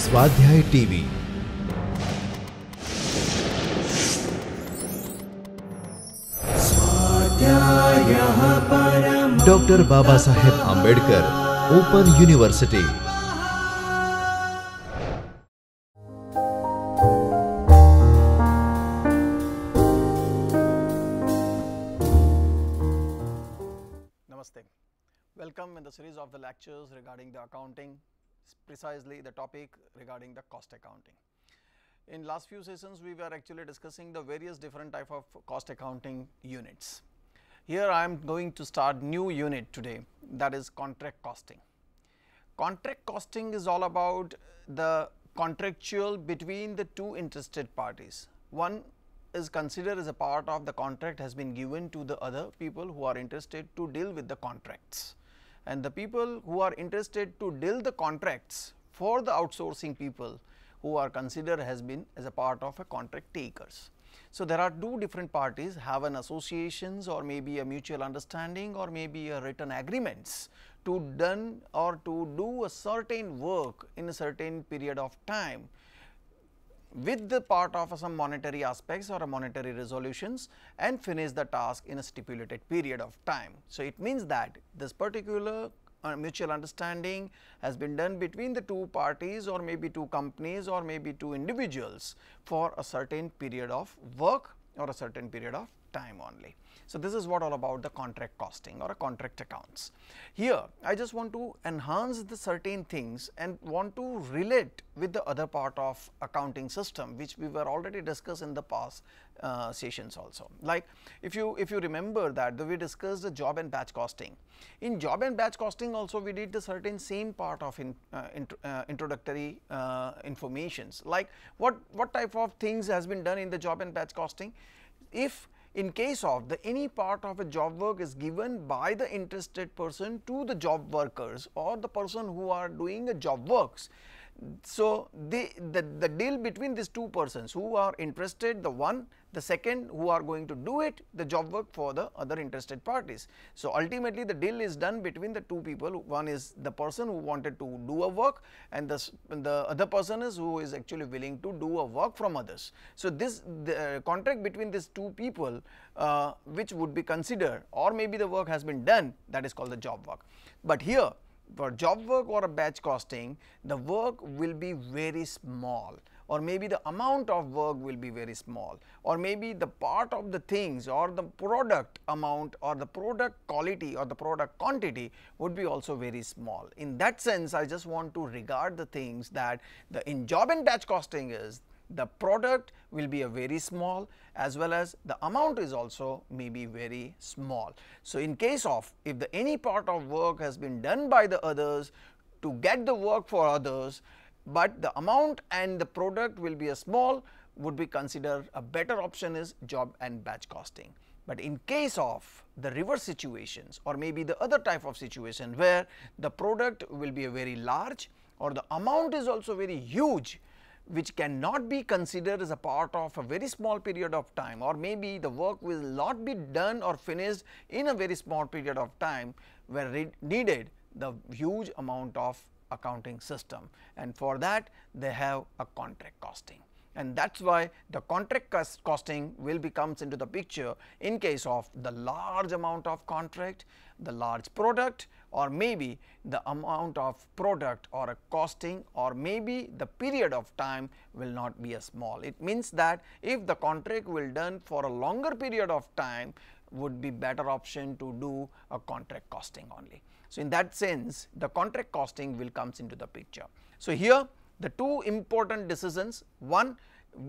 स्वाध्याय TV doctor Baba Saheb Ambedkar open university नमस्ते welcome in of the lectures regarding the accounting precisely the topic regarding the cost accounting. In last few sessions, we were actually discussing the various different type of cost accounting units. Here I am going to start new unit today that is contract costing. Contract costing is all about the contractual between the two interested parties. One is considered as a part of the contract has been given to the other people who are interested to deal with the contracts and the people who are interested to deal the contracts for the outsourcing people who are considered has been as a part of a contract takers. So, there are two different parties have an associations or maybe a mutual understanding or maybe a written agreements to done or to do a certain work in a certain period of time with the part of some monetary aspects or monetary resolutions and finish the task in a stipulated period of time. So, it means that this particular uh, mutual understanding has been done between the two parties or maybe two companies or maybe two individuals for a certain period of work or a certain period of time only. So this is what all about the contract costing or a contract accounts. Here I just want to enhance the certain things and want to relate with the other part of accounting system which we were already discussed in the past uh, sessions also. Like if you if you remember that we discussed the job and batch costing. In job and batch costing also we did the certain same part of in, uh, int, uh, introductory uh, informations like what what type of things has been done in the job and batch costing. If in case of the any part of a job work is given by the interested person to the job workers or the person who are doing the job works so the, the deal between these two persons who are interested the one the second who are going to do it the job work for the other interested parties. So, ultimately the deal is done between the two people one is the person who wanted to do a work and the, the other person is who is actually willing to do a work from others. So, this the uh, contract between these two people uh, which would be considered or maybe the work has been done that is called the job work. But here for job work or a batch costing, the work will be very small or maybe the amount of work will be very small or maybe the part of the things or the product amount or the product quality or the product quantity would be also very small. In that sense, I just want to regard the things that the in job and batch costing is the product will be a very small as well as the amount is also may be very small. So, in case of if the any part of work has been done by the others to get the work for others, but the amount and the product will be a small would be considered a better option is job and batch costing. But in case of the reverse situations or maybe the other type of situation where the product will be a very large or the amount is also very huge which cannot be considered as a part of a very small period of time or maybe the work will not be done or finished in a very small period of time where needed the huge amount of accounting system and for that they have a contract costing and that is why the contract cost costing will be comes into the picture in case of the large amount of contract, the large product or maybe the amount of product or a costing or maybe the period of time will not be a small. It means that if the contract will done for a longer period of time would be better option to do a contract costing only. So, in that sense the contract costing will comes into the picture. So, here the two important decisions one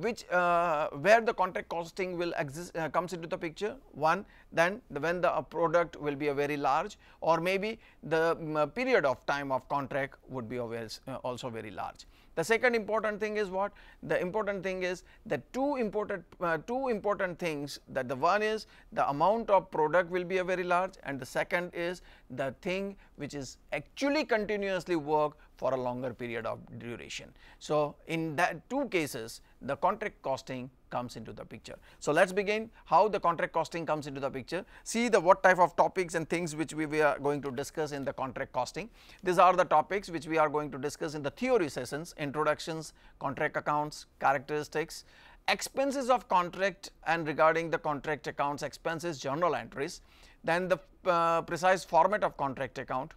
which uh, where the contract costing will exist uh, comes into the picture one then the, when the uh, product will be a very large or maybe the um, period of time of contract would be always, uh, also very large. The second important thing is what the important thing is the two important uh, two important things that the one is the amount of product will be a very large and the second is the thing which is actually continuously work for a longer period of duration. So, in that two cases the contract costing comes into the picture. So, let us begin how the contract costing comes into the picture. See the what type of topics and things which we, we, are going to discuss in the contract costing. These are the topics which we are going to discuss in the theory sessions, introductions, contract accounts, characteristics, expenses of contract and regarding the contract accounts expenses, journal entries, then the uh, precise format of contract account.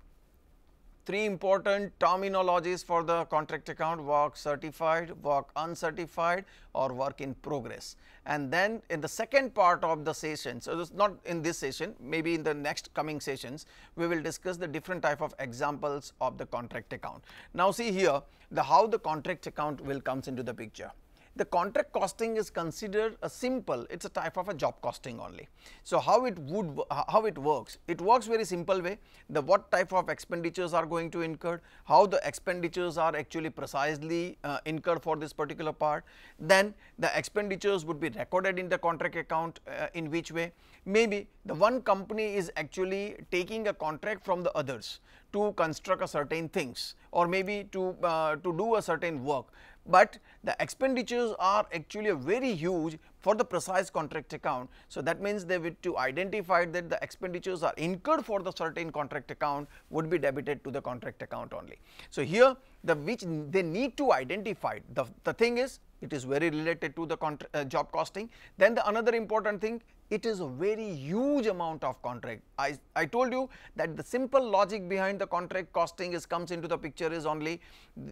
Three important terminologies for the contract account work certified, work uncertified or work in progress. And then in the second part of the session, so this not in this session, maybe in the next coming sessions, we will discuss the different type of examples of the contract account. Now see here the how the contract account will comes into the picture. The contract costing is considered a simple, it is a type of a job costing only. So, how it would, how it works? It works very simple way, the what type of expenditures are going to incur, how the expenditures are actually precisely uh, incurred for this particular part, then the expenditures would be recorded in the contract account uh, in which way? Maybe the one company is actually taking a contract from the others to construct a certain things or maybe to, uh, to do a certain work but the expenditures are actually very huge for the precise contract account. So, that means they need to identify that the expenditures are incurred for the certain contract account would be debited to the contract account only. So, here the which they need to identify the, the thing is it is very related to the uh, job costing. Then the another important thing it is a very huge amount of contract. I, I told you that the simple logic behind the contract costing is comes into the picture is only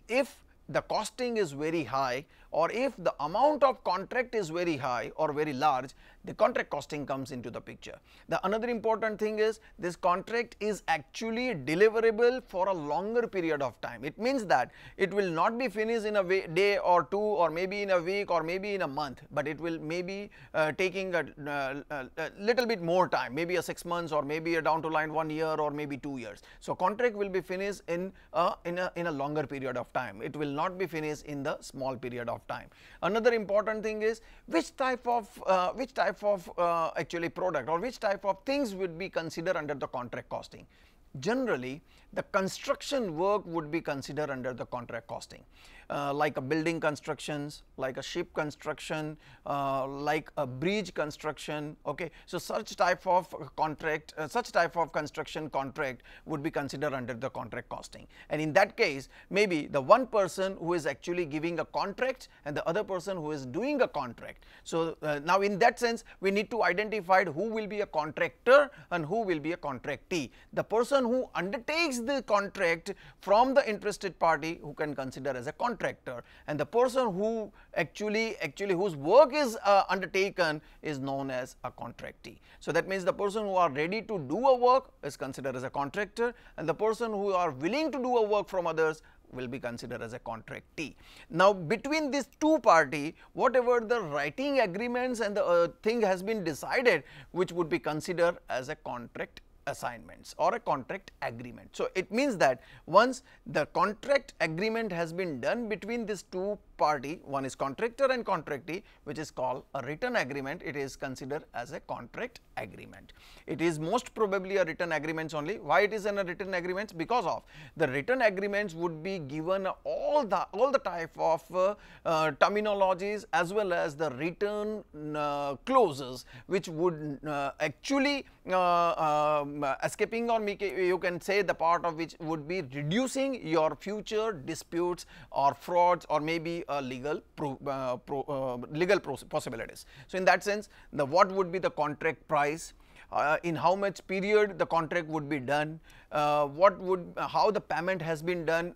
if the costing is very high or if the amount of contract is very high or very large, the contract costing comes into the picture. The another important thing is this contract is actually deliverable for a longer period of time. It means that it will not be finished in a day or two or maybe in a week or maybe in a month, but it will maybe uh, taking a, uh, a, little bit more time, maybe a 6 months or maybe a down to line 1 year or maybe 2 years. So, contract will be finished in a, uh, in a, in a longer period of time. It will not be finished in the small period of time. Another important thing is which type of uh, which type type of uh, actually product or which type of things would be considered under the contract costing? Generally, the construction work would be considered under the contract costing. Uh, like a building constructions, like a ship construction, uh, like a bridge construction. Okay, so such type of contract, uh, such type of construction contract would be considered under the contract costing. And in that case, maybe the one person who is actually giving a contract and the other person who is doing a contract. So uh, now in that sense, we need to identify who will be a contractor and who will be a contractee. The person who undertakes the contract from the interested party who can consider as a contract contractor and the person who actually actually whose work is uh, undertaken is known as a contractee. So, that means the person who are ready to do a work is considered as a contractor and the person who are willing to do a work from others will be considered as a contractee. Now, between these two party, whatever the writing agreements and the uh, thing has been decided, which would be considered as a contract assignments or a contract agreement. So, it means that once the contract agreement has been done between these two party, one is contractor and contractee which is called a written agreement, it is considered as a contract agreement. It is most probably a written agreements only. Why it is in a written agreements? Because of the written agreements would be given all the all the type of uh, uh, terminologies as well as the written uh, clauses which would uh, actually uh, um, escaping or you can say the part of which would be reducing your future disputes or frauds or maybe uh, legal pro, uh, pro, uh, legal possibilities. So, in that sense the what would be the contract price, uh, in how much period the contract would be done, uh, what would uh, how the payment has been done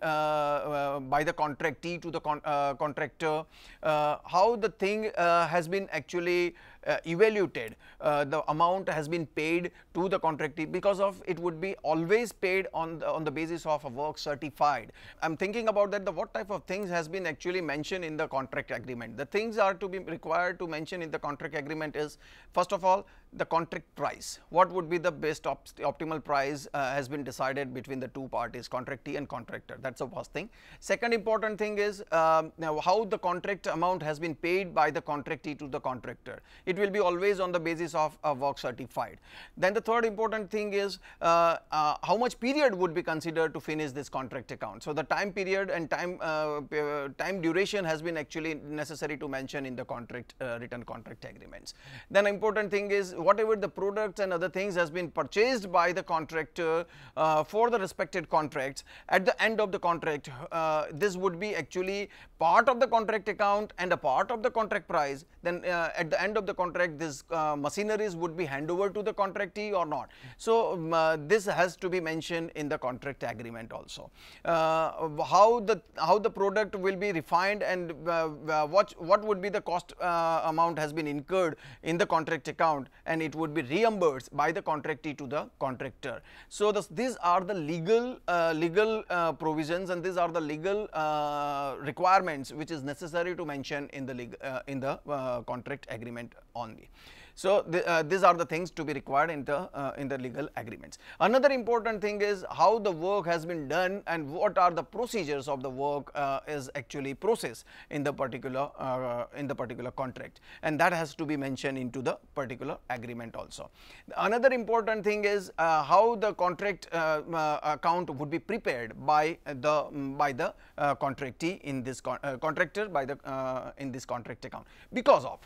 by the contractee to the con contractor, how the thing has been actually uh, evaluated uh, the amount has been paid to the contractee because of it would be always paid on the, on the basis of a work certified. I am thinking about that the what type of things has been actually mentioned in the contract agreement. The things are to be required to mention in the contract agreement is first of all the contract price. What would be the best op optimal price uh, has been decided between the two parties, contractee and contractor. That's the first thing. Second important thing is um, now how the contract amount has been paid by the contractee to the contractor. It will be always on the basis of a work certified. Then the third important thing is uh, uh, how much period would be considered to finish this contract account. So the time period and time uh, time duration has been actually necessary to mention in the contract uh, written contract agreements. Then important thing is whatever the products and other things has been purchased by the contractor uh, for the respected contracts at the end of the contract uh, this would be actually part of the contract account and a part of the contract price then uh, at the end of the contract this uh, machineries would be handed over to the contractee or not. So, um, uh, this has to be mentioned in the contract agreement also. Uh, how the how the product will be refined and what what would be the cost amount has been incurred in the contract account and it would be reimbursed by the contractee to the contractor. So these are the legal uh, legal uh, provisions and these are the legal uh, requirements which is necessary to mention in the uh, in the uh, contract agreement only. So, the, uh, these are the things to be required in the, uh, in the legal agreements. Another important thing is how the work has been done and what are the procedures of the work uh, is actually process in the particular, uh, in the particular contract and that has to be mentioned into the particular agreement also. Another important thing is uh, how the contract uh, account would be prepared by the, by the contractee in this con contractor by the, in this contract account because of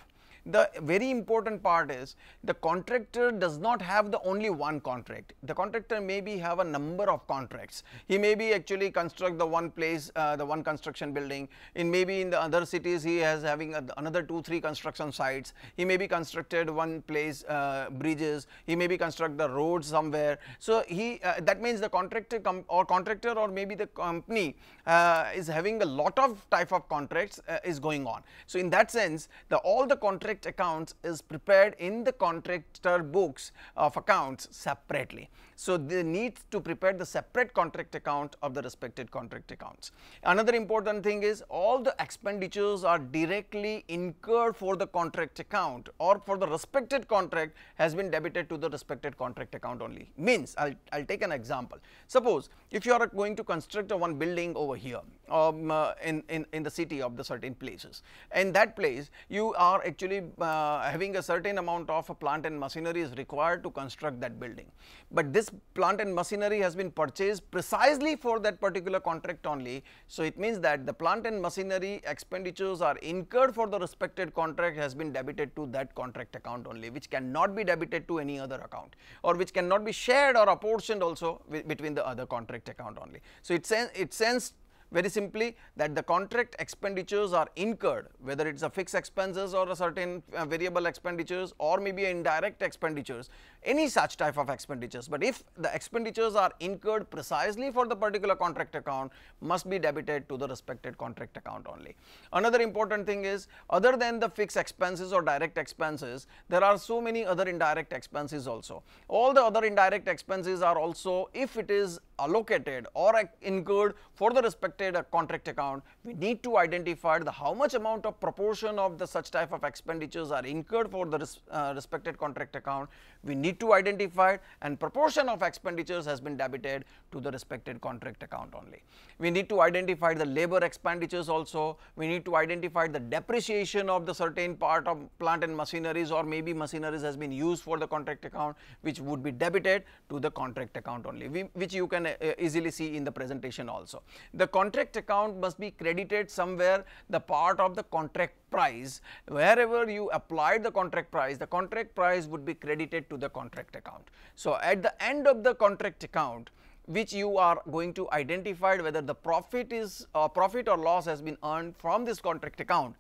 the very important part is the contractor does not have the only one contract. The contractor maybe have a number of contracts. He maybe actually construct the one place, uh, the one construction building. In maybe in the other cities, he has having a, another two, three construction sites. He may be constructed one place uh, bridges. He maybe construct the roads somewhere. So he uh, that means the contractor or contractor or maybe the company uh, is having a lot of type of contracts uh, is going on. So in that sense, the all the contracts contract accounts is prepared in the contractor books of accounts separately. So, they need to prepare the separate contract account of the respected contract accounts. Another important thing is all the expenditures are directly incurred for the contract account or for the respected contract has been debited to the respected contract account only. Means, I will take an example. Suppose, if you are going to construct a one building over here um, uh, in, in, in the city of the certain places. In that place, you are actually uh, having a certain amount of plant and machinery is required to construct that building. But this plant and machinery has been purchased precisely for that particular contract only. So, it means that the plant and machinery expenditures are incurred for the respected contract has been debited to that contract account only which cannot be debited to any other account or which cannot be shared or apportioned also between the other contract account only. So, it, sen it sends very simply that the contract expenditures are incurred whether it is a fixed expenses or a certain uh, variable expenditures or maybe indirect expenditures any such type of expenditures. But if the expenditures are incurred precisely for the particular contract account must be debited to the respected contract account only. Another important thing is other than the fixed expenses or direct expenses, there are so many other indirect expenses also. All the other indirect expenses are also if it is allocated or incurred for the respected uh, contract account, we need to identify the how much amount of proportion of the such type of expenditures are incurred for the res, uh, respected contract account we need to identify and proportion of expenditures has been debited to the respected contract account only. We need to identify the labor expenditures also, we need to identify the depreciation of the certain part of plant and machineries or maybe machineries has been used for the contract account which would be debited to the contract account only we, which you can uh, easily see in the presentation also. The contract account must be credited somewhere the part of the contract price, wherever you applied the contract price, the contract price would be credited to the contract account. So, at the end of the contract account, which you are going to identify whether the profit is uh, profit or loss has been earned from this contract account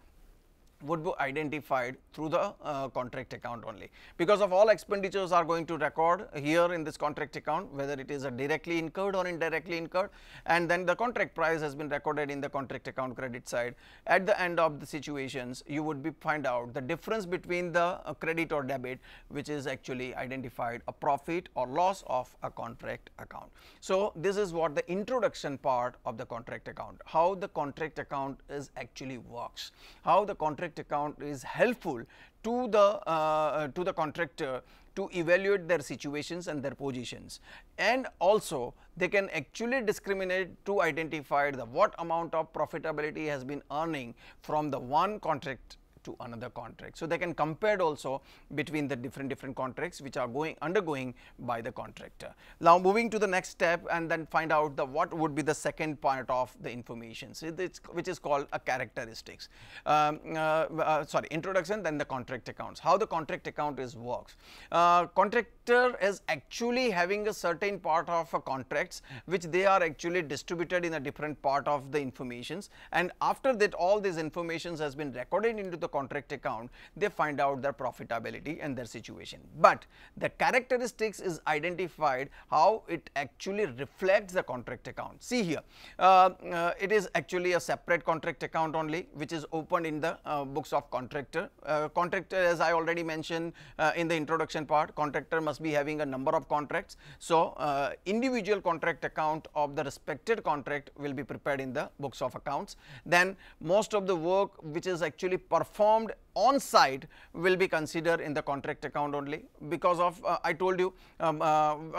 would be identified through the uh, contract account only. Because of all expenditures are going to record here in this contract account whether it is directly incurred or indirectly incurred and then the contract price has been recorded in the contract account credit side. At the end of the situations you would be find out the difference between the uh, credit or debit which is actually identified a profit or loss of a contract account. So, this is what the introduction part of the contract account, how the contract account is actually works, how the contract contract account is helpful to the uh, uh, to the contractor to evaluate their situations and their positions and also they can actually discriminate to identify the what amount of profitability has been earning from the one contract to another contract. So they can compare also between the different different contracts which are going undergoing by the contractor. Now moving to the next step and then find out the what would be the second part of the information so which is called a characteristics um, uh, uh, sorry introduction then the contract accounts how the contract account is works. Uh, contractor is actually having a certain part of a contracts which they are actually distributed in a different part of the informations and after that all these informations has been recorded into the contract account, they find out their profitability and their situation. But the characteristics is identified how it actually reflects the contract account. See here, uh, uh, it is actually a separate contract account only which is opened in the uh, books of contractor. Uh, contractor as I already mentioned uh, in the introduction part, contractor must be having a number of contracts. So, uh, individual contract account of the respected contract will be prepared in the books of accounts. Then most of the work which is actually performed performed on site will be considered in the contract account only because of uh, I told you um, uh,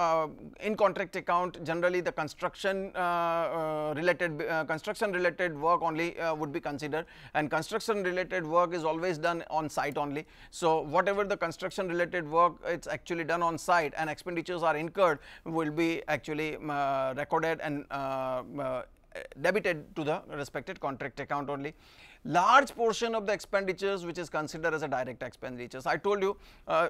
uh, in contract account generally the construction uh, uh, related uh, construction related work only would be considered and construction related work is always done on site only. So, whatever the construction related work it is actually done on site and expenditures are incurred will be actually um, recorded and debited to the respected contract account only large portion of the expenditures which is considered as a direct expenditures. I told you, uh,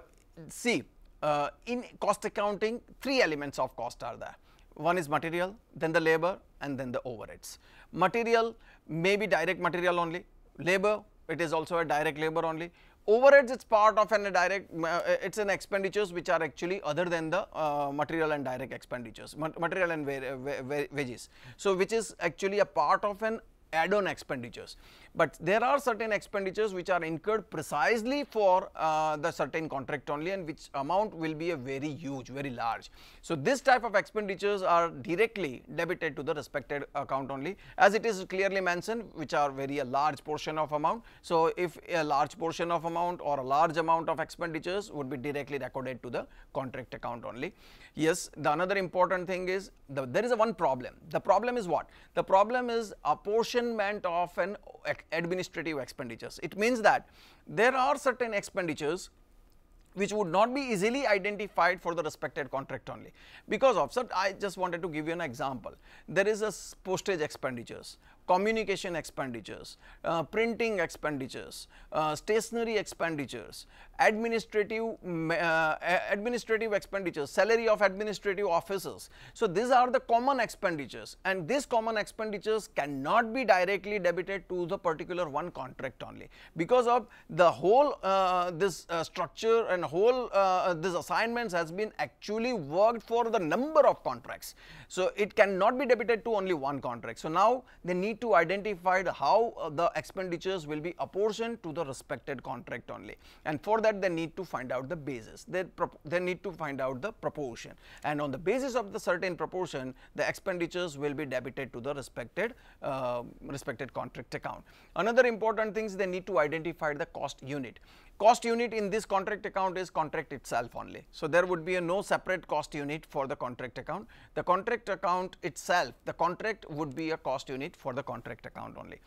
see, uh, in cost accounting, three elements of cost are there. One is material, then the labor and then the overheads. Material may be direct material only, labor it is also a direct labor only. Overheads it's part of an direct, uh, it's an expenditures which are actually other than the uh, material and direct expenditures, material and wages. So, which is actually a part of an add-on expenditures. But there are certain expenditures which are incurred precisely for uh, the certain contract only and which amount will be a very huge, very large. So, this type of expenditures are directly debited to the respected account only as it is clearly mentioned which are very a large portion of amount. So, if a large portion of amount or a large amount of expenditures would be directly recorded to the contract account only. Yes, the another important thing is the, there is a one problem. The problem is what? The problem is apportionment of an like administrative expenditures. It means that there are certain expenditures which would not be easily identified for the respected contract only. Because of such, I just wanted to give you an example. There is a postage expenditures communication expenditures, uh, printing expenditures, uh, stationery expenditures, administrative uh, administrative expenditures, salary of administrative officers. So, these are the common expenditures and these common expenditures cannot be directly debited to the particular one contract only because of the whole uh, this uh, structure and whole uh, this assignments has been actually worked for the number of contracts. So, it cannot be debited to only one contract. So, now they need need to identify how uh, the expenditures will be apportioned to the respected contract only and for that they need to find out the basis they, they need to find out the proportion and on the basis of the certain proportion the expenditures will be debited to the respected uh, respected contract account another important things they need to identify the cost unit Cost unit in this contract account is contract itself only. So, there would be a no separate cost unit for the contract account. The contract account itself, the contract would be a cost unit for the contract account only.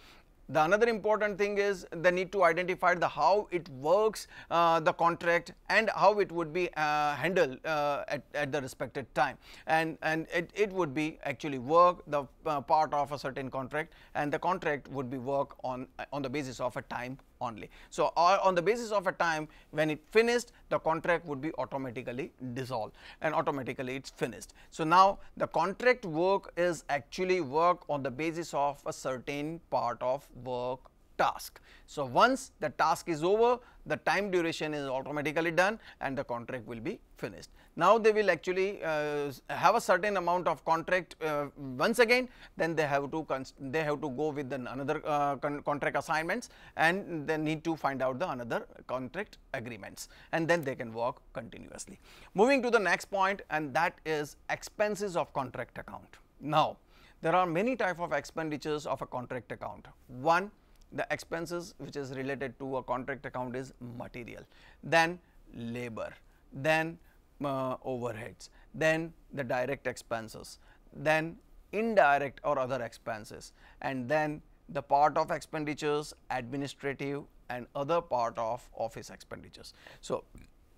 The another important thing is the need to identify the how it works uh, the contract and how it would be uh, handled uh, at, at the respected time and, and it, it would be actually work the uh, part of a certain contract and the contract would be work on, on the basis of a time only. So, on the basis of a time when it finished the contract would be automatically dissolved and automatically it is finished. So, now the contract work is actually work on the basis of a certain part of work task. So, once the task is over the time duration is automatically done and the contract will be finished now they will actually uh, have a certain amount of contract uh, once again then they have to they have to go with another uh, con contract assignments and they need to find out the another contract agreements and then they can work continuously. Moving to the next point and that is expenses of contract account. Now there are many type of expenditures of a contract account. One the expenses which is related to a contract account is material, then labor, then uh, overheads, then the direct expenses, then indirect or other expenses and then the part of expenditures, administrative and other part of office expenditures. So,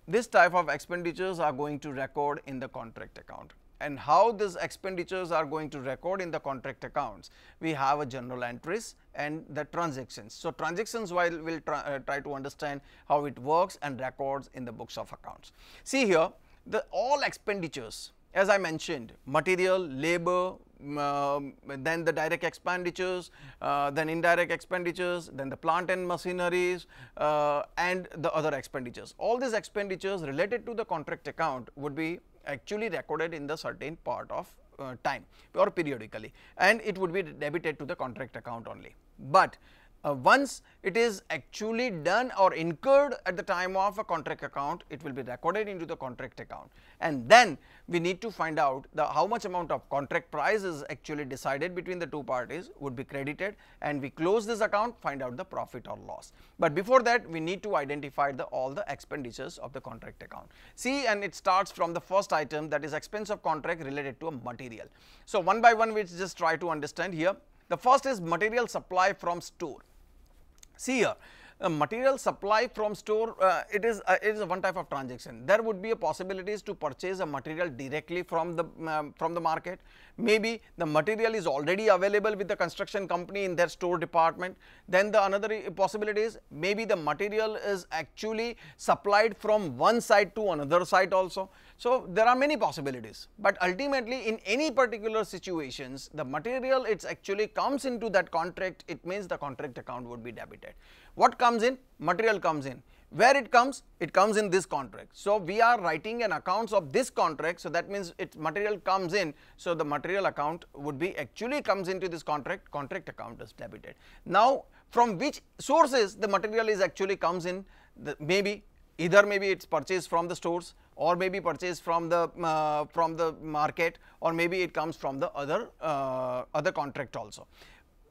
this type of expenditures are going to record in the contract account and how these expenditures are going to record in the contract accounts. We have a general entries and the transactions. So, transactions while we will try, uh, try to understand how it works and records in the books of accounts. See here, the all expenditures as I mentioned material, labor, um, then the direct expenditures, uh, then indirect expenditures, then the plant and machineries uh, and the other expenditures. All these expenditures related to the contract account would be actually recorded in the certain part of uh, time or periodically and it would be debited to the contract account only. But uh, once it is actually done or incurred at the time of a contract account, it will be recorded into the contract account. And then we need to find out the how much amount of contract price is actually decided between the two parties would be credited and we close this account, find out the profit or loss. But before that, we need to identify the all the expenditures of the contract account. See and it starts from the first item that is expense of contract related to a material. So, one by one we just try to understand here. The first is material supply from store. See here, uh, material supply from store, uh, it is uh, it is one type of transaction. There would be a possibilities to purchase a material directly from the uh, from the market. Maybe the material is already available with the construction company in their store department. Then the another uh, possibility is maybe the material is actually supplied from one site to another site also. So, there are many possibilities, but ultimately in any particular situations, the material it actually comes into that contract, it means the contract account would be debited. What comes in? Material comes in. Where it comes? It comes in this contract. So, we are writing an accounts of this contract. So, that means its material comes in. So, the material account would be actually comes into this contract, contract account is debited. Now, from which sources the material is actually comes in, the, maybe either maybe it's purchased from the stores or maybe purchased from the uh, from the market or maybe it comes from the other uh, other contract also.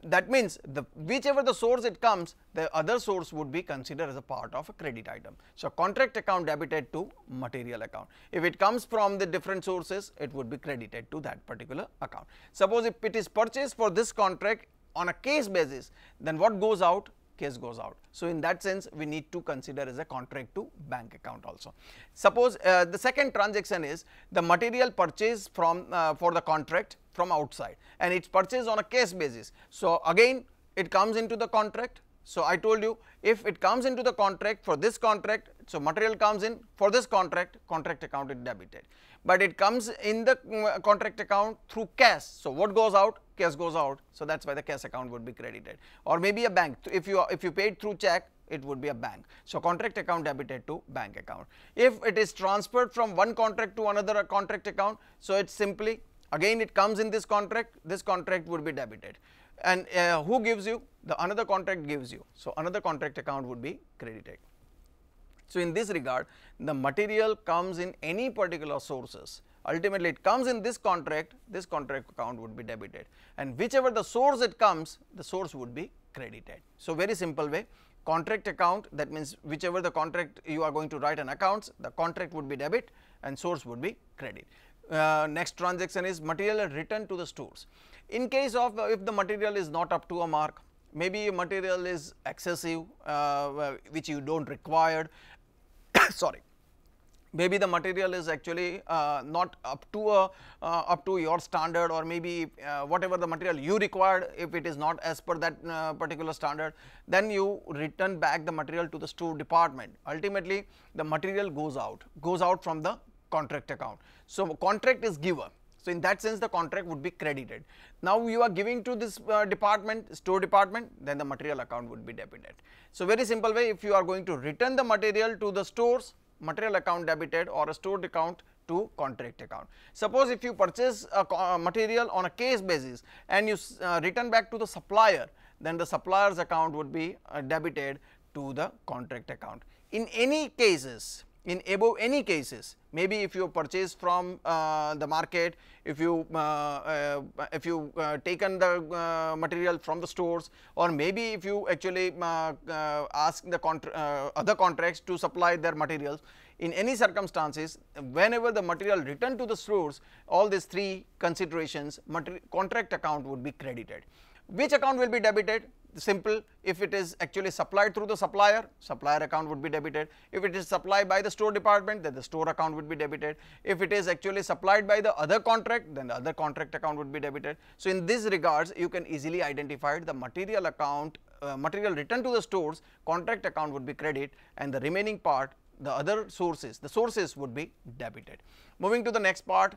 That means the whichever the source it comes the other source would be considered as a part of a credit item. So, contract account debited to material account. If it comes from the different sources it would be credited to that particular account. Suppose if it is purchased for this contract on a case basis then what goes out case goes out. So, in that sense we need to consider as a contract to bank account also. Suppose uh, the second transaction is the material purchase from uh, for the contract from outside and it is purchased on a case basis. So, again it comes into the contract. So, I told you if it comes into the contract for this contract, so material comes in for this contract, contract account is debited but it comes in the mm, contract account through cash. So, what goes out? Cash goes out. So, that is why the cash account would be credited or maybe a bank. If you, if you paid through check, it would be a bank. So, contract account debited to bank account. If it is transferred from one contract to another uh, contract account, so it simply again it comes in this contract, this contract would be debited. And uh, who gives you? The another contract gives you. So, another contract account would be credited. So, in this regard the material comes in any particular sources ultimately it comes in this contract this contract account would be debited and whichever the source it comes the source would be credited. So, very simple way contract account that means whichever the contract you are going to write an accounts the contract would be debit and source would be credit. Uh, next transaction is material returned to the stores. In case of uh, if the material is not up to a mark, maybe material is excessive uh, uh which you do not require sorry maybe the material is actually uh, not up to a, uh, uh, up to your standard or maybe uh, whatever the material you required if it is not as per that uh, particular standard then you return back the material to the store department ultimately the material goes out goes out from the contract account so contract is giver so, in that sense the contract would be credited. Now, you are giving to this uh, department, store department, then the material account would be debited. So, very simple way if you are going to return the material to the stores, material account debited or a store account to contract account. Suppose if you purchase a uh, material on a case basis and you uh, return back to the supplier, then the supplier's account would be uh, debited to the contract account. In any cases, in above any cases maybe if you purchase from uh, the market if you uh, uh, if you uh, taken the uh, material from the stores or maybe if you actually uh, ask the other contracts to supply their materials in any circumstances whenever the material returned to the stores all these three considerations contract account would be credited which account will be debited simple if it is actually supplied through the supplier, supplier account would be debited. If it is supplied by the store department, then the store account would be debited. If it is actually supplied by the other contract, then the other contract account would be debited. So, in this regards, you can easily identify the material account, uh, material returned to the stores, contract account would be credit and the remaining part, the other sources, the sources would be debited. Moving to the next part,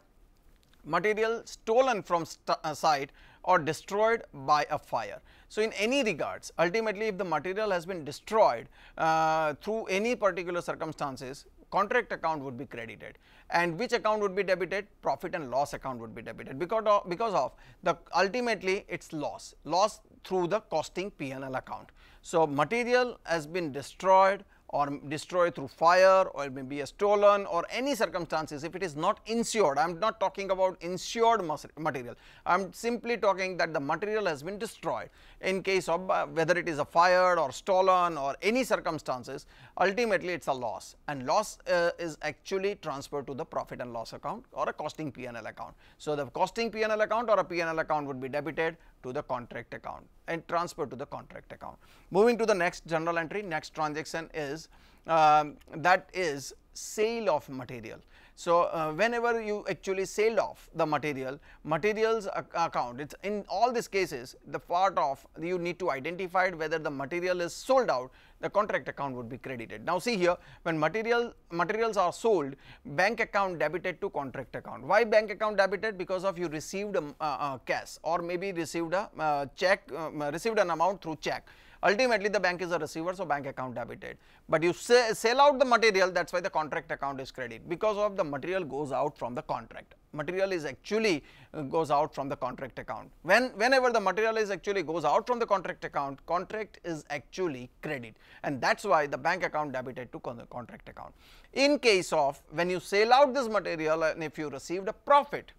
material stolen from uh, site or destroyed by a fire. So, in any regards ultimately if the material has been destroyed uh, through any particular circumstances contract account would be credited and which account would be debited profit and loss account would be debited because of, because of the ultimately its loss loss through the costing P&L account. So, material has been destroyed or destroyed through fire or it may be stolen or any circumstances if it is not insured. I am not talking about insured material, I am simply talking that the material has been destroyed in case of uh, whether it is a fire or stolen or any circumstances ultimately it is a loss and loss uh, is actually transferred to the profit and loss account or a costing P&L account. So, the costing P&L account or a P&L account would be debited to the contract account and transferred to the contract account. Moving to the next general entry next transaction is um, that is sale of material. So, uh, whenever you actually sold off the material, materials account it's in all these cases the part of you need to identify whether the material is sold out the contract account would be credited. Now, see here when material materials are sold bank account debited to contract account. Why bank account debited? Because of you received a uh, uh, cash or maybe received a uh, check um, received an amount through check ultimately the bank is a receiver so bank account debited. But you say, sell out the material that is why the contract account is credit because of the material goes out from the contract. Material is actually uh, goes out from the contract account. When Whenever the material is actually goes out from the contract account, contract is actually credit and that is why the bank account debited to con contract account. In case of when you sell out this material and if you received a profit,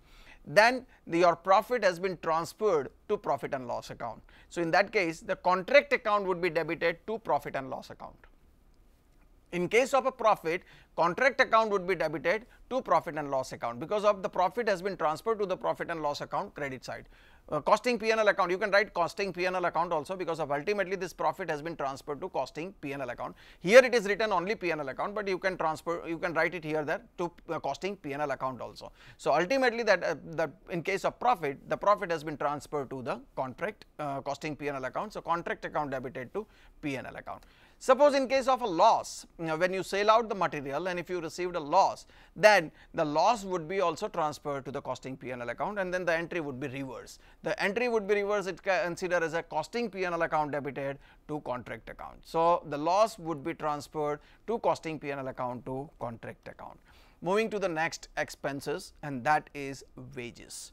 then the, your profit has been transferred to profit and loss account. So, in that case the contract account would be debited to profit and loss account. In case of a profit, contract account would be debited to profit and loss account because of the profit has been transferred to the profit and loss account credit side. Uh, costing P&L account. You can write costing P&L account also because of ultimately this profit has been transferred to costing P&L account. Here it is written only P&L account, but you can transfer, you can write it here there to uh, costing P&L account also. So ultimately that uh, the in case of profit, the profit has been transferred to the contract uh, costing P&L account. So contract account debited to P&L account. Suppose in case of a loss, you know, when you sell out the material and if you received a loss, then the loss would be also transferred to the costing P&L account and then the entry would be reversed. The entry would be reversed, it can consider as a costing P&L account debited to contract account. So, the loss would be transferred to costing P&L account to contract account. Moving to the next expenses and that is wages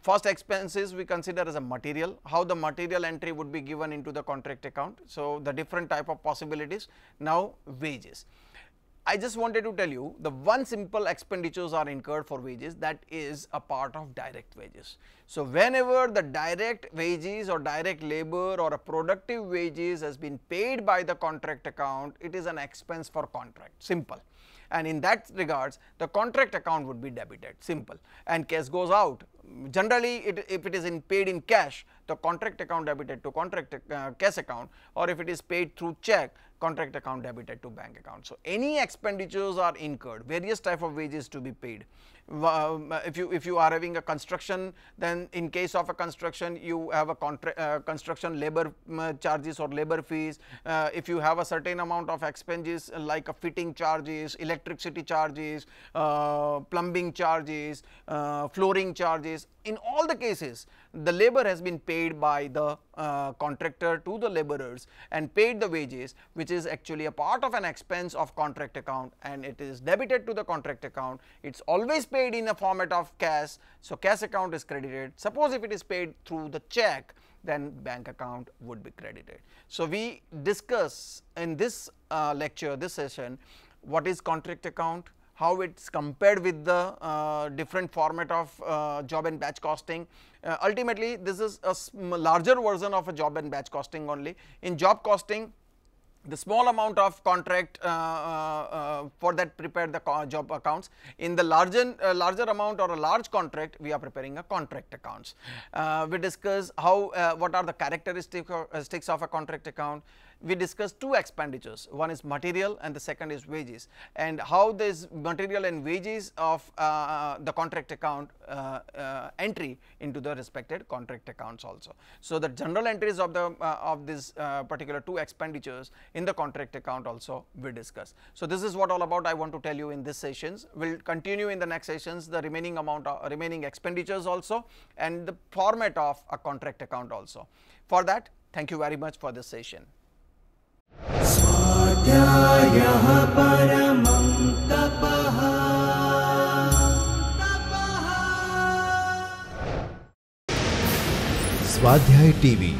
first expenses we consider as a material, how the material entry would be given into the contract account. So, the different type of possibilities, now wages. I just wanted to tell you the one simple expenditures are incurred for wages that is a part of direct wages. So, whenever the direct wages or direct labor or a productive wages has been paid by the contract account, it is an expense for contract, simple. And in that regards, the contract account would be debited, simple and case goes out generally it, if it is in paid in cash the contract account debited to contract uh, cash account or if it is paid through check contract account debited to bank account. So, any expenditures are incurred various type of wages to be paid. Um, if you if you are having a construction then in case of a construction you have a contract uh, construction labor uh, charges or labor fees. Uh, if you have a certain amount of expenses like a fitting charges, electricity charges, uh, plumbing charges, uh, flooring charges in all the cases the labor has been paid by the uh, contractor to the laborers and paid the wages which is actually a part of an expense of contract account and it is debited to the contract account. It is always paid in the format of cash. So, cash account is credited. Suppose if it is paid through the check then bank account would be credited. So, we discuss in this uh, lecture this session what is contract account, how it is compared with the uh, different format of uh, job and batch costing. Uh, ultimately, this is a larger version of a job and batch costing only. In job costing, the small amount of contract uh, uh, uh, for that prepare the job accounts. In the larger, larger amount or a large contract, we are preparing a contract accounts. we discuss how, what are the characteristics of a contract account, we discussed two expenditures, one is material and the second is wages and how this material and wages of uh, the contract account uh, uh, entry into the respected contract accounts also. So, the general entries of the uh, of this uh, particular two expenditures in the contract account also we discuss. So, this is what all about I want to tell you in this sessions, we will continue in the next sessions the remaining amount of remaining expenditures also and the format of a contract account also. For that, thank you very much for this session. स्वाध्यायः परमं तपः स्वाध्याय TV